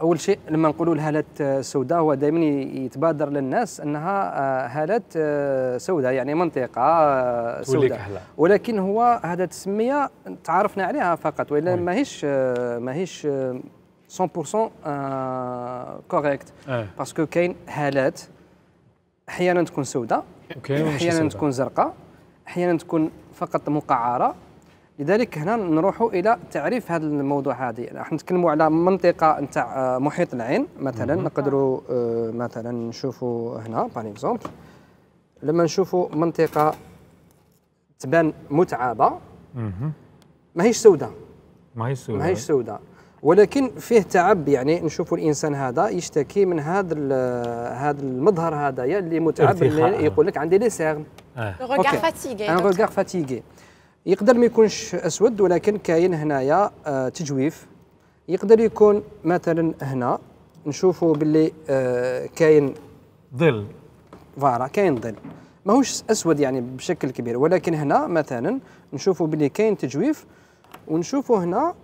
اول شيء لما نقولوا الهالات السوداء آه، هو دائما يتبادر للناس انها آه، هالات آه، سوداء يعني منطقه سوداء ولكن هو هذا التسميه تعرفنا عليها فقط والا طيب. ماهيش ماهيش 100% كوريكت باسكو كاين هالات احيانا تكون سوداء احيانا تكون زرقاء احيانا تكون فقط مقعره لذلك هنا نروحوا الى تعريف هذا الموضوع هذه راح نتكلموا على منطقه نتاع آه، محيط العين مثلا نقدروا آه، مثلا نشوفوا هنا باغ اكزومبل لما نشوفوا منطقه تبان متعبه ماهيش سوداء ماهيش سوداء ماهيش سوداء ولكن فيه تعب يعني نشوفوا الانسان هذا يشتكي من هذا آه، هذا المظهر هذايا اللي متعب اللي يقول لك عندي لي سيرن آه. ان روغار فاتيغي يقدر ما يكونش اسود ولكن كاين هنايا آه تجويف يقدر يكون مثلا هنا نشوفوا باللي آه كاين ظل فارا كاين ظل ماهوش اسود يعني بشكل كبير ولكن هنا مثلا نشوفوا باللي كاين تجويف ونشوفوا هنا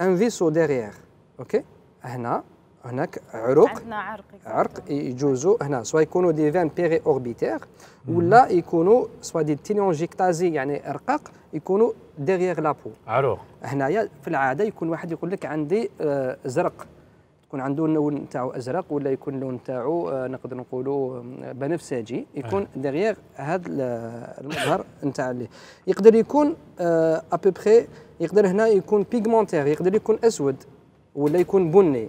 ان فيسو ديغيغ اوكي هنا هناك عروق عندنا عرق عرق يجوزوا هنا سوا يكونوا دي فان بيغي اوربيتير ولا يكونوا سوا دي تينيونجيكتازي يعني رقاق يكونوا ديغيغ لابو عروق هنايا في العاده يكون واحد يقول لك عندي آه، زرق يكون عنده اللون نتاعو ازرق ولا يكون اللون نتاعو آه، نقدر نقولوا آه، بنفسجي يكون ديغيغ هذا المظهر نتاع اللي يقدر يكون ابوبخي يقدر هنا يكون بيغمونتيغ يقدر يكون اسود ولا يكون بني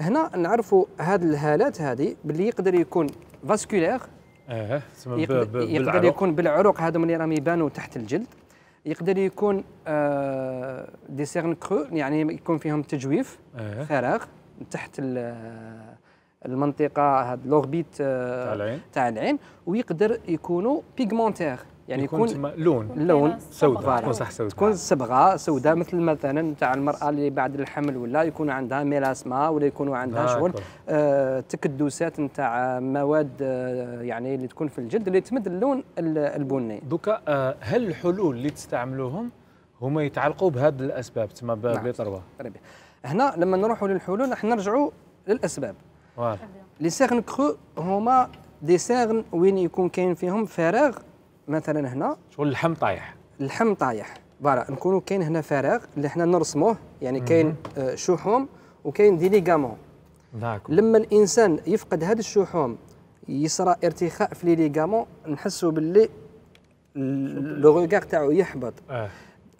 هنا نعرفوا هاد الهالات هذه باللي يقدر يكون فاسكولير اه يقدر, يقدر يكون بالعروق هذو اللي راهم يبانوا تحت الجلد يقدر يكون آه دي سيرن كرو يعني يكون فيهم تجويف آه. فراغ تحت آه، المنطقه هاد لوربيت آه، تاع العين تاع العين ويقدر يكونوا بيغمونتير يعني يكون, لون لون سوداء تكون صح سوداء تكون صبغه سوداء مثل مثلا تاع المراه اللي بعد الحمل ولا يكون عندها ميلاسما ولا يكون عندها شغل آه تكدسات نتاع مواد آه يعني اللي تكون في الجلد اللي تمد اللون البني دوكا آه هل الحلول اللي تستعملوهم هما يتعلقوا بهذه الاسباب تسمى نعم. بطربه هنا لما نروحوا للحلول احنا نرجعوا للاسباب لي سيرن كرو هما دي سيرن وين يكون كاين فيهم فراغ مثلا هنا شغل اللحم طايح اللحم طايح فوالا نكونوا كاين هنا فراغ اللي حنا نرسموه يعني كاين آه، شحوم وكاين دي ليغامون لما الانسان يفقد هذه الشحوم يصرى ارتخاء في لي ليغامون نحسوا باللي لو روغار تاعو يحبط آه.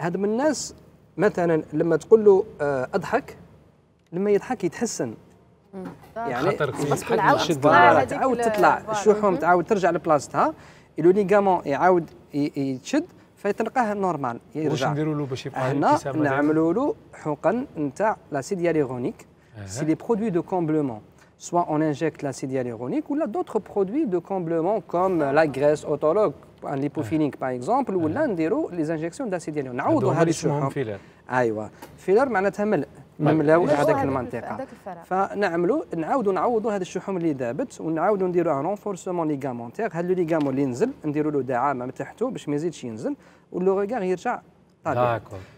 هاد من الناس مثلا لما تقول له آه، اضحك لما يضحك يتحسن يعني خاطر يضحك تعاود تطلع الشحوم تعاود ترجع لبلاصتها لو ليغامون يعاود يتشد فتلقاه نورمال يرجع واش نديروا له باش يبقى هنا نعملوا له حقن نتاع لاسيد هيالورونيك سي لي برودوي دو كومبلومون سواء on injecte l'acide hyaluronique ou là d'autres produits de comblement comme la graisse autologue un lipofilling par exemple ولا نديروا les injections d'acide hyaluronique نعوضوا هذه الشحوم ايوه فيلر معناتها ملء نملاو طيب، هذاك المنطقه فنعملوا نعاودوا نعوضوا هذه الشحوم اللي ذابت ونعاودوا نديروا ان رونفورسمون ليغامونتيغ هذا ليغامون اللي نزل نديروا له دعامه من تحته باش ما يزيدش ينزل واللو ريغار يرجع طبيعي